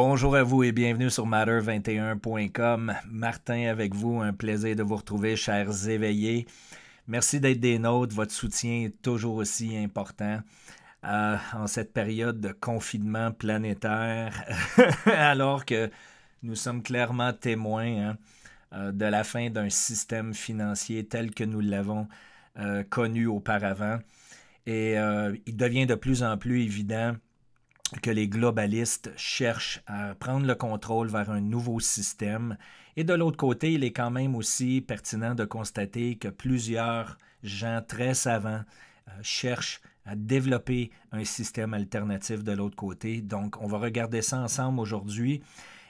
Bonjour à vous et bienvenue sur matter21.com. Martin avec vous, un plaisir de vous retrouver, chers éveillés. Merci d'être des nôtres, votre soutien est toujours aussi important. Euh, en cette période de confinement planétaire, alors que nous sommes clairement témoins hein, euh, de la fin d'un système financier tel que nous l'avons euh, connu auparavant. Et il devient de plus en plus évident que les globalistes cherchent à prendre le contrôle vers un nouveau système. Et de l'autre côté, il est quand même aussi pertinent de constater que plusieurs gens très savants euh, cherchent à développer un système alternatif de l'autre côté. Donc, on va regarder ça ensemble aujourd'hui.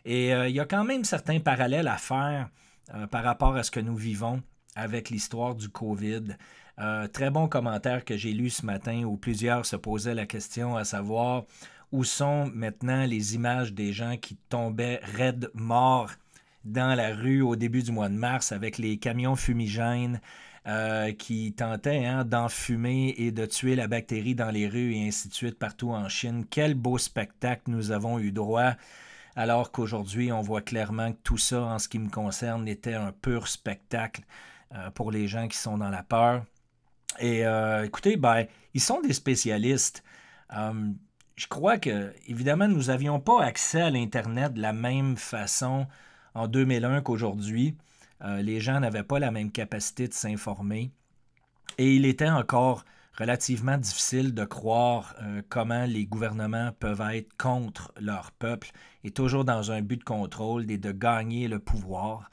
Et euh, il y a quand même certains parallèles à faire euh, par rapport à ce que nous vivons avec l'histoire du COVID. très bon commentaire que j'ai lu ce matin où plusieurs se posaient la question à savoir où sont maintenant les images des gens qui tombaient raides morts dans la rue au début du mois de mars avec les camions fumigènes euh, qui tentaient hein, d'enfumer et de tuer la bactérie dans les rues et ainsi de suite partout en Chine. Quel beau spectacle nous avons eu droit, alors qu'aujourd'hui on voit clairement que tout ça, en ce qui me concerne, était un pur spectacle euh, pour les gens qui sont dans la peur. Et euh, écoutez, ben, ils sont des spécialistes. Hum, je crois que, évidemment, nous n'avions pas accès à l'Internet de la même façon en 2001 qu'aujourd'hui. Euh, les gens n'avaient pas la même capacité de s'informer. Et il était encore relativement difficile de croire euh, comment les gouvernements peuvent être contre leur peuple et toujours dans un but de contrôle et de gagner le pouvoir.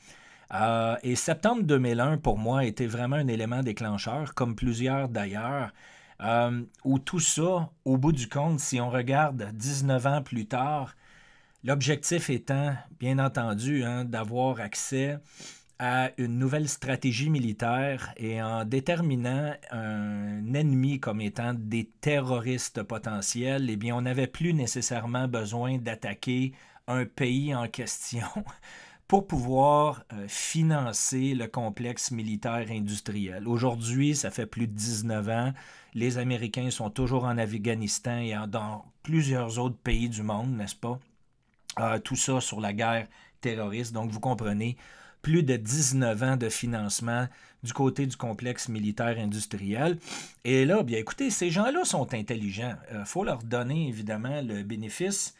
Euh, et septembre 2001, pour moi, était vraiment un élément déclencheur, comme plusieurs d'ailleurs. Euh, ou où tout ça, au bout du compte, si on regarde 19 ans plus tard, l'objectif étant, bien entendu, hein, d'avoir accès à une nouvelle stratégie militaire et en déterminant un ennemi comme étant des terroristes potentiels, eh bien, on n'avait plus nécessairement besoin d'attaquer un pays en question, pour pouvoir euh, financer le complexe militaire industriel. Aujourd'hui, ça fait plus de 19 ans, les Américains sont toujours en Afghanistan et dans plusieurs autres pays du monde, n'est-ce pas? Euh, tout ça sur la guerre terroriste. Donc, vous comprenez, plus de 19 ans de financement du côté du complexe militaire industriel. Et là, bien écoutez, ces gens-là sont intelligents. Il euh, faut leur donner évidemment le bénéfice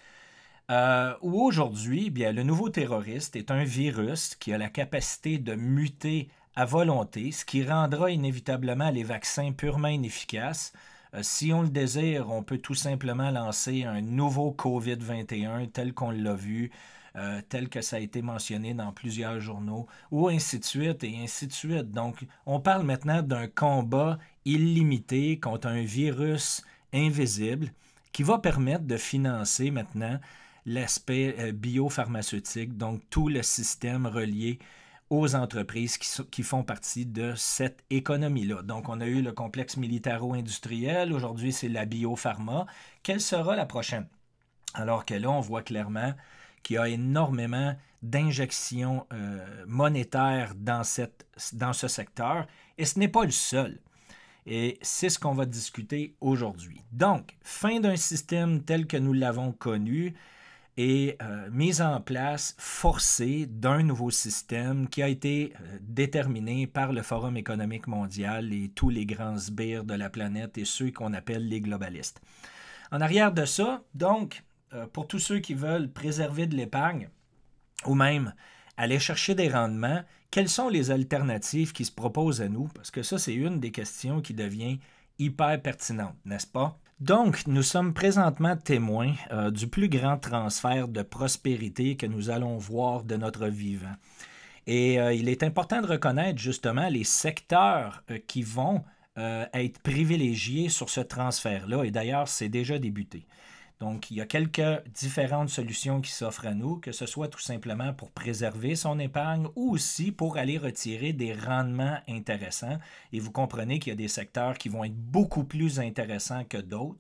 euh, où aujourd'hui, bien, le nouveau terroriste est un virus qui a la capacité de muter à volonté, ce qui rendra inévitablement les vaccins purement inefficaces. Euh, si on le désire, on peut tout simplement lancer un nouveau COVID-21 tel qu'on l'a vu, euh, tel que ça a été mentionné dans plusieurs journaux, ou ainsi de suite, et ainsi de suite. Donc, on parle maintenant d'un combat illimité contre un virus invisible qui va permettre de financer maintenant l'aspect euh, biopharmaceutique, donc tout le système relié aux entreprises qui, font partie de cette économie-là. Donc, on a eu le complexe militaro-industriel, aujourd'hui c'est la biopharma. Quelle sera la prochaine? Alors que là, on voit clairement qu'il y a énormément d'injections euh, monétaires dans ce secteur, et ce n'est pas le seul. Et c'est ce qu'on va discuter aujourd'hui. Donc, fin d'un système tel que nous l'avons connu, et euh, mise en place forcée d'un nouveau système qui a été euh, déterminé par le Forum économique mondial et tous les grands sbires de la planète et ceux qu'on appelle les globalistes. En arrière de ça, donc, euh, pour tous ceux qui veulent préserver de l'épargne ou même aller chercher des rendements, quelles sont les alternatives qui se proposent à nous? Parce que ça, c'est une des questions qui devient hyper pertinente, n'est-ce pas? Donc, nous sommes présentement témoins euh, du plus grand transfert de prospérité que nous allons voir de notre vivant. Et euh, il est important de reconnaître justement les secteurs euh, qui vont être privilégiés sur ce transfert-là. Et d'ailleurs, c'est déjà débuté. Donc, il y a quelques différentes solutions qui s'offrent à nous, que ce soit tout simplement pour préserver son épargne ou aussi pour aller retirer des rendements intéressants. Et vous comprenez qu'il y a des secteurs qui vont être beaucoup plus intéressants que d'autres.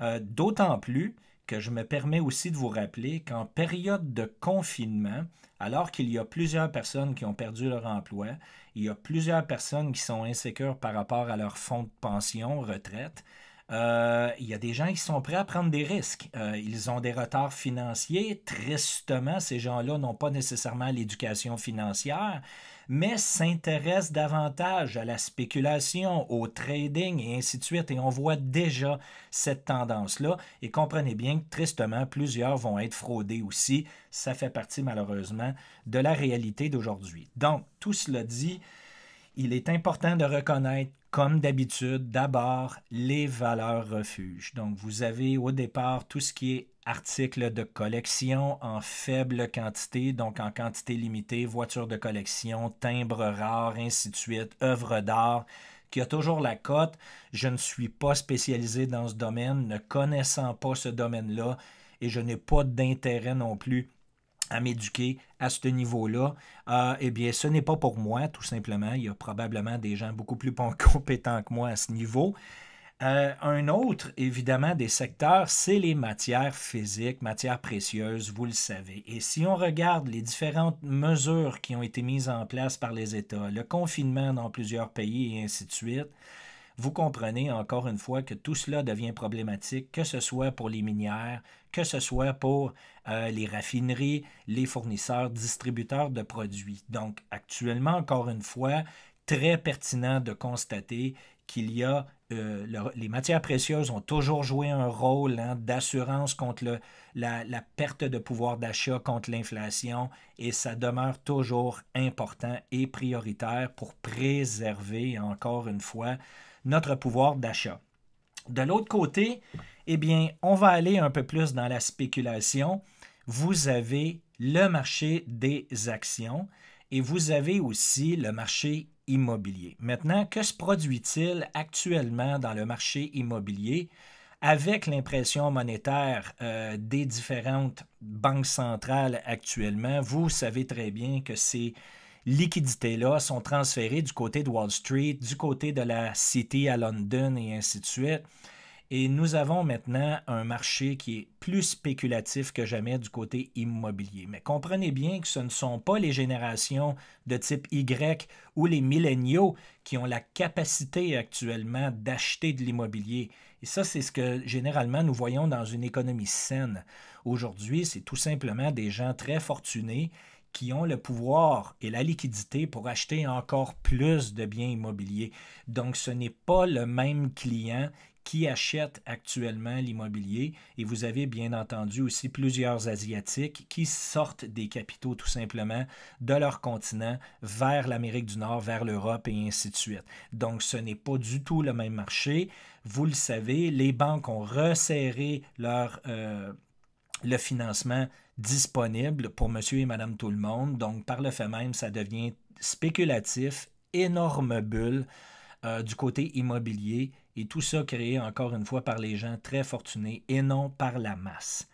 Euh, d'autant plus que je me permets aussi de vous rappeler qu'en période de confinement, alors qu'il y a plusieurs personnes qui ont perdu leur emploi, il y a plusieurs personnes qui sont insécures par rapport à leur fonds de pension, retraite, euh, il y a des gens qui sont prêts à prendre des risques. Euh, ils ont des retards financiers. Tristement, ces gens-là n'ont pas nécessairement l'éducation financière mais s'intéressent davantage à la spéculation, au trading et ainsi de suite. Et on voit déjà cette tendance-là. Et comprenez bien que tristement, plusieurs vont être fraudés aussi. Ça fait partie malheureusement de la réalité d'aujourd'hui. Donc, tout cela dit, il est important de reconnaître comme d'habitude, d'abord, les valeurs refuges. Donc, vous avez au départ tout ce qui est articles de collection en faible quantité, donc en quantité limitée, voitures de collection, timbres rares, ainsi de suite, œuvres d'art, qui a toujours la cote. Je ne suis pas spécialisé dans ce domaine, ne connaissant pas ce domaine-là, et je n'ai pas d'intérêt non plus à m'éduquer à ce niveau-là, euh, eh bien, ce n'est pas pour moi, tout simplement. Il y a probablement des gens beaucoup plus compétents que moi à ce niveau. Euh, un autre, évidemment, des secteurs, c'est les matières physiques, matières précieuses, vous le savez. Et si on regarde les différentes mesures qui ont été mises en place par les États, le confinement dans plusieurs pays et ainsi de suite, vous comprenez encore une fois que tout cela devient problématique, que ce soit pour les minières, que ce soit pour euh, les raffineries, les fournisseurs, distributeurs de produits. Donc actuellement, encore une fois, très pertinent de constater qu'il y a euh, les matières précieuses ont toujours joué un rôle hein, d'assurance contre la, la, perte de pouvoir d'achat, contre l'inflation, et ça demeure toujours important et prioritaire pour préserver, encore une fois, notre pouvoir d'achat. De l'autre côté, eh bien, on va aller un peu plus dans la spéculation. Vous avez le marché des actions et vous avez aussi le marché immobilier. Maintenant, que se produit-il actuellement dans le marché immobilier avec l'impression monétaire euh, des différentes banques centrales actuellement? Vous savez très bien que ces liquidités-là sont transférées du côté de Wall Street, du côté de la City à London et ainsi de suite. Et nous avons maintenant un marché qui est plus spéculatif que jamais du côté immobilier. Mais comprenez bien que ce ne sont pas les générations de type Y ou les milléniaux qui ont la capacité actuellement d'acheter de l'immobilier. Et ça, c'est ce que généralement nous voyons dans une économie saine. Aujourd'hui, c'est tout simplement des gens très fortunés qui ont le pouvoir et la liquidité pour acheter encore plus de biens immobiliers. Donc, ce n'est pas le même client qui achètent actuellement l'immobilier. Et vous avez bien entendu aussi plusieurs Asiatiques qui sortent des capitaux tout simplement de leur continent vers l'Amérique du Nord, vers l'Europe et ainsi de suite. Donc ce n'est pas du tout le même marché. Vous le savez, les banques ont resserré leur, euh, le financement disponible pour monsieur et madame tout le monde. Donc par le fait même, ça devient spéculatif, énorme bulle. Euh, du côté immobilier et tout ça créé encore une fois par les gens très fortunés et non par la masse.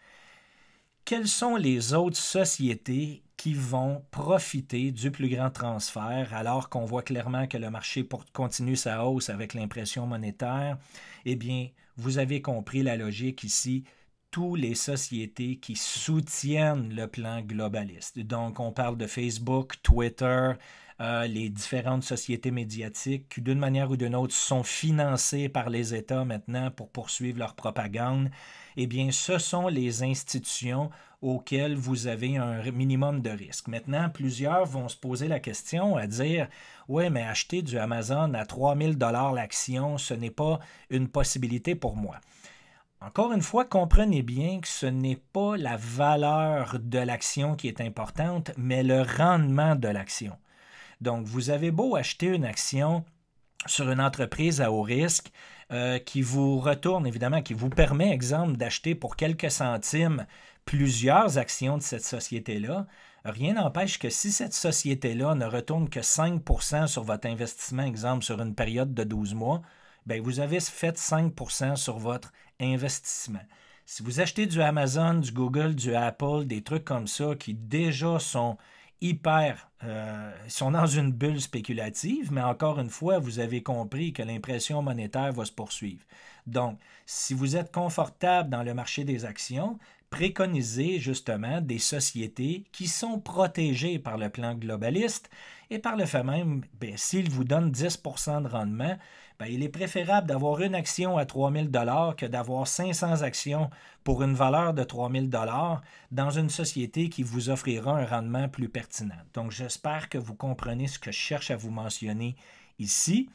Quelles sont les autres sociétés qui vont profiter du plus grand transfert alors qu'on voit clairement que le marché continue sa hausse avec l'impression monétaire? Eh bien, vous avez compris la logique ici toutes les sociétés qui soutiennent le plan globaliste. Donc, on parle de Facebook, Twitter, euh, les différentes sociétés médiatiques qui, d'une manière ou d'une autre, sont financées par les États maintenant pour poursuivre leur propagande, eh bien, ce sont les institutions auxquelles vous avez un minimum de risque. Maintenant, plusieurs vont se poser la question à dire Oui, mais acheter du Amazon à 3000 dollars l'action, ce n'est pas une possibilité pour moi. Encore une fois, comprenez bien que ce n'est pas la valeur de l'action qui est importante, mais le rendement de l'action. Donc, vous avez beau acheter une action sur une entreprise à haut risque, euh, qui vous retourne, évidemment, qui vous permet, exemple, d'acheter pour quelques centimes plusieurs actions de cette société-là, rien n'empêche que si cette société-là ne retourne que 5 sur votre investissement, exemple, sur une période de 12 mois, bien, vous avez fait 5 sur votre investissement. Si vous achetez du Amazon, du Google, du Apple, des trucs comme ça qui déjà sont hyper, euh, sont dans une bulle spéculative, mais encore une fois, vous avez compris que l'impression monétaire va se poursuivre. Donc, si vous êtes confortable dans le marché des actions, préconisez justement des sociétés qui sont protégées par le plan globaliste et par le fait même, ben, s'ils vous donne 10 de rendement, ben, il est préférable d'avoir une action à 3000 dollars que d'avoir 500 actions pour une valeur de 3000 dollars dans une société qui vous offrira un rendement plus pertinent. Donc j'espère que vous comprenez ce que je cherche à vous mentionner ici.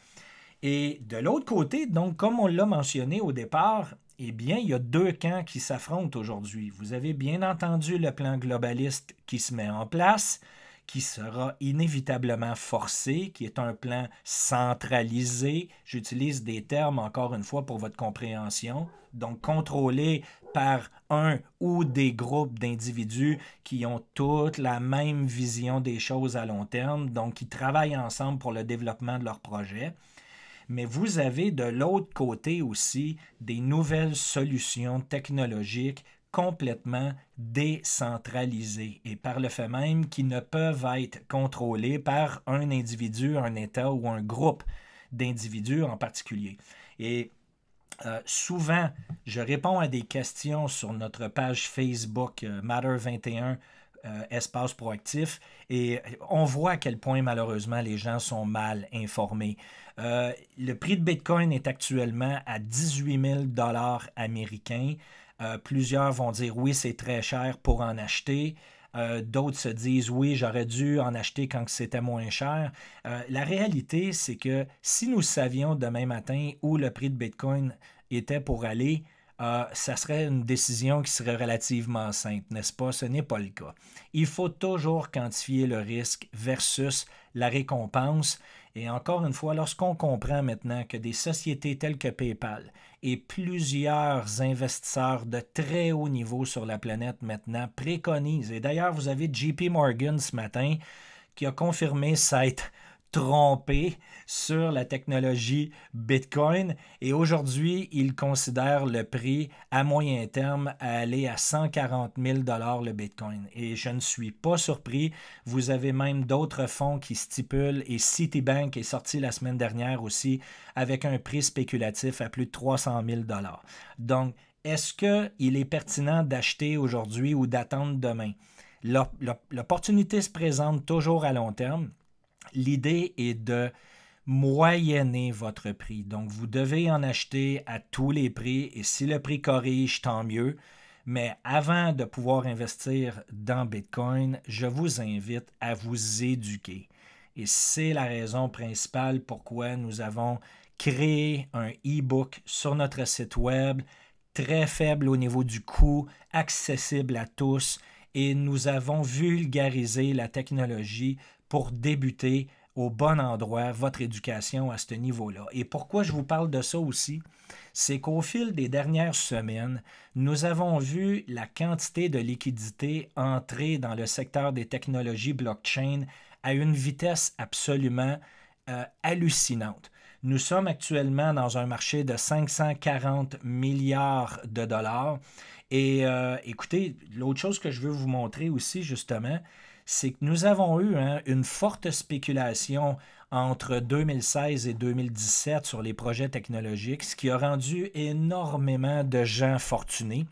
Et de l'autre côté, donc comme on l'a mentionné au départ, eh bien, il y a deux camps qui s'affrontent aujourd'hui. Vous avez bien entendu le plan globaliste qui se met en place qui sera inévitablement forcé, qui est un plan centralisé. J'utilise des termes encore une fois pour votre compréhension. Donc contrôlé par un ou des groupes d'individus qui ont toutes la même vision des choses à long terme, donc qui travaillent ensemble pour le développement de leur projet mais vous avez de l'autre côté aussi des nouvelles solutions technologiques complètement décentralisés et par le fait même qui ne peuvent être contrôlés par un individu, un État ou un groupe d'individus en particulier. Et euh, souvent, je réponds à des questions sur notre page Facebook euh, Matter 21 euh, espace proactif et on voit à quel point malheureusement les gens sont mal informés. le prix de Bitcoin est actuellement à 18 000 dollars américains. Euh, plusieurs vont dire oui, c'est très cher pour en acheter. Euh, d'autres se disent oui, j'aurais dû en acheter quand c'était moins cher. Euh, la réalité, c'est que si nous savions demain matin où le prix de Bitcoin était pour aller, ça serait une décision qui serait relativement simple, n'est-ce pas? Ce n'est pas le cas. Il faut toujours quantifier le risque versus la récompense et encore une fois, lorsqu'on comprend maintenant que des sociétés telles que PayPal et plusieurs investisseurs de très haut niveau sur la planète maintenant préconisent, et d'ailleurs vous avez JP Morgan ce matin qui a confirmé cette trompé sur la technologie Bitcoin et aujourd'hui, il considère le prix à moyen terme à aller à 140 000 dollars le Bitcoin. Et je ne suis pas surpris. Vous avez même d'autres fonds qui stipulent et Citibank est sorti la semaine dernière aussi avec un prix spéculatif à plus de 300 000 dollars. Donc, est-ce qu'il est pertinent d'acheter aujourd'hui ou d'attendre demain? L'opportunité se présente toujours à long terme. L'idée est de moyenner votre prix. Donc, vous devez en acheter à tous les prix et si le prix corrige, tant mieux. Mais avant de pouvoir investir dans Bitcoin, je vous invite à vous éduquer. Et c'est la raison principale pourquoi nous avons créé un e-book sur notre site web, très faible au niveau du coût, accessible à tous, et nous avons vulgarisé la technologie pour débuter au bon endroit votre éducation à ce niveau-là. Et pourquoi je vous parle de ça aussi, c'est qu'au fil des dernières semaines, nous avons vu la quantité de liquidités entrer dans le secteur des technologies blockchain à une vitesse absolument euh, hallucinante. Nous sommes actuellement dans un marché de 540 milliards de dollars. Et euh, écoutez, l'autre chose que je veux vous montrer aussi, justement, c'est que nous avons eu hein, une forte spéculation entre 2016 et 2017 sur les projets technologiques, ce qui a rendu énormément de gens fortunés.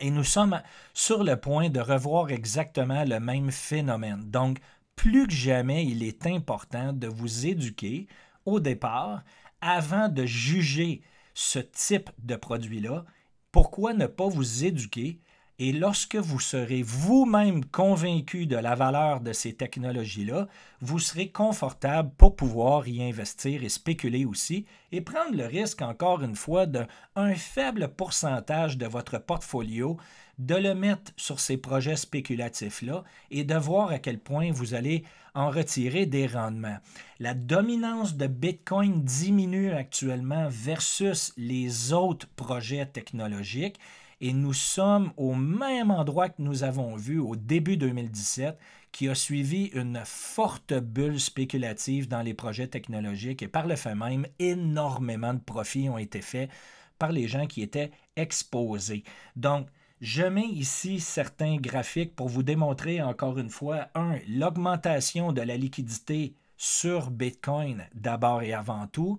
Et nous sommes sur le point de revoir exactement le même phénomène. Donc, plus que jamais, il est important de vous éduquer au départ avant de juger ce type de produit-là. Pourquoi ne pas vous éduquer et lorsque vous serez vous-même convaincu de la valeur de ces technologies-là, vous serez confortable pour pouvoir y investir et spéculer aussi et prendre le risque, encore une fois, d'un faible pourcentage de votre portfolio, de le mettre sur ces projets spéculatifs-là et de voir à quel point vous allez en retirer des rendements. La dominance de Bitcoin diminue actuellement versus les autres projets technologiques et nous sommes au même endroit que nous avons vu au début 2017, qui a suivi une forte bulle spéculative dans les projets technologiques et par le fait même, énormément de profits ont été faits par les gens qui étaient exposés. Donc, je mets ici certains graphiques pour vous démontrer encore une fois, un, l'augmentation de la liquidité sur Bitcoin d'abord et avant tout.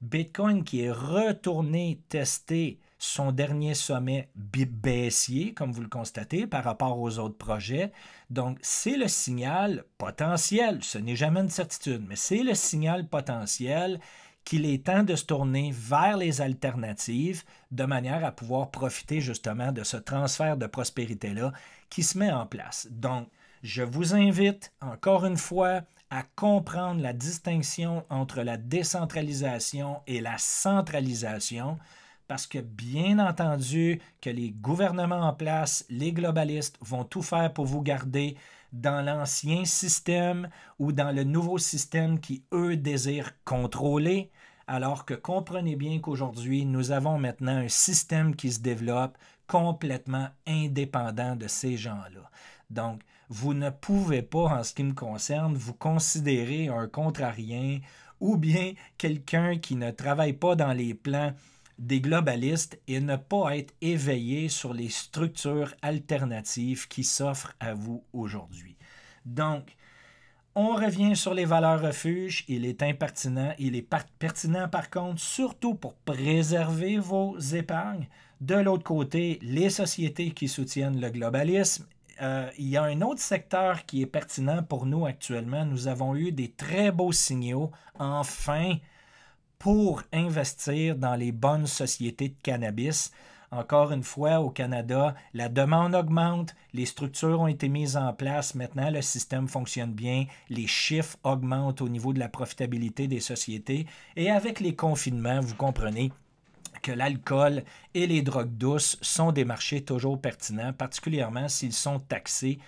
Bitcoin qui est retourné tester son dernier sommet baissier, comme vous le constatez, par rapport aux autres projets. Donc, c'est le signal potentiel, ce n'est jamais une certitude, mais c'est le signal potentiel qu'il est temps de se tourner vers les alternatives de manière à pouvoir profiter justement de ce transfert de prospérité-là qui se met en place. Donc, je vous invite encore une fois à comprendre la distinction entre la décentralisation et la centralisation parce que bien entendu que les gouvernements en place, les globalistes vont tout faire pour vous garder dans l'ancien système ou dans le nouveau système qui, eux, désirent contrôler. Alors que comprenez bien qu'aujourd'hui, nous avons maintenant un système qui se développe complètement indépendant de ces gens-là. Donc, vous ne pouvez pas, en ce qui me concerne, vous considérer un contrarien ou bien quelqu'un qui ne travaille pas dans les plans des globalistes et ne pas être éveillé sur les structures alternatives qui s'offrent à vous aujourd'hui. Donc, on revient sur les valeurs refuges. Il est impertinent. Il est pertinent, par contre, surtout pour préserver vos épargnes. De l'autre côté, les sociétés qui soutiennent le globalisme. Euh, il y a un autre secteur qui est pertinent pour nous actuellement. Nous avons eu des très beaux signaux, enfin, pour investir dans les bonnes sociétés de cannabis. Encore une fois, au Canada, la demande augmente, les structures ont été mises en place, maintenant le système fonctionne bien, les chiffres augmentent au niveau de la profitabilité des sociétés et avec les confinements, vous comprenez, que l'alcool et les drogues douces sont des marchés toujours pertinents, particulièrement s'ils sont taxés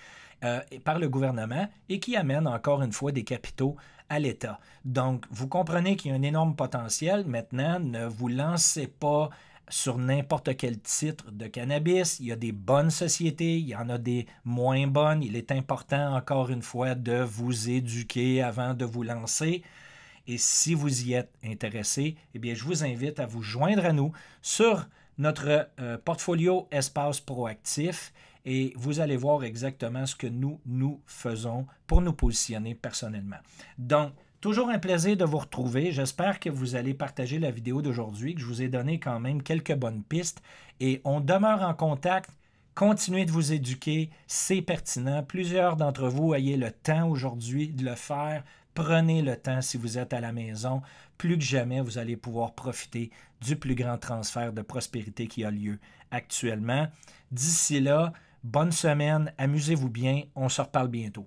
euh, par le gouvernement et qui amènent encore une fois des capitaux à l'État. Donc, vous comprenez qu'il y a un énorme potentiel. Maintenant, ne vous lancez pas sur n'importe quel titre de cannabis. Il y a des bonnes sociétés, il y en a des moins bonnes. Il est important, encore une fois, de vous éduquer avant de vous lancer. Et si vous y êtes intéressé, eh bien, je vous invite à vous joindre à nous sur notre euh, portfolio Espace Proactif et vous allez voir exactement ce que nous, nous faisons pour nous positionner personnellement. Donc, Toujours un plaisir de vous retrouver. J'espère que vous allez partager la vidéo d'aujourd'hui, que je vous ai donné quand même quelques bonnes pistes. Et on demeure en contact. Continuez de vous éduquer, c'est pertinent. Plusieurs d'entre vous ayez le temps aujourd'hui de le faire. Prenez le temps si vous êtes à la maison. Plus que jamais, vous allez pouvoir profiter du plus grand transfert de prospérité qui a lieu actuellement. D'ici là, Bonne semaine, amusez-vous bien, on se reparle bientôt.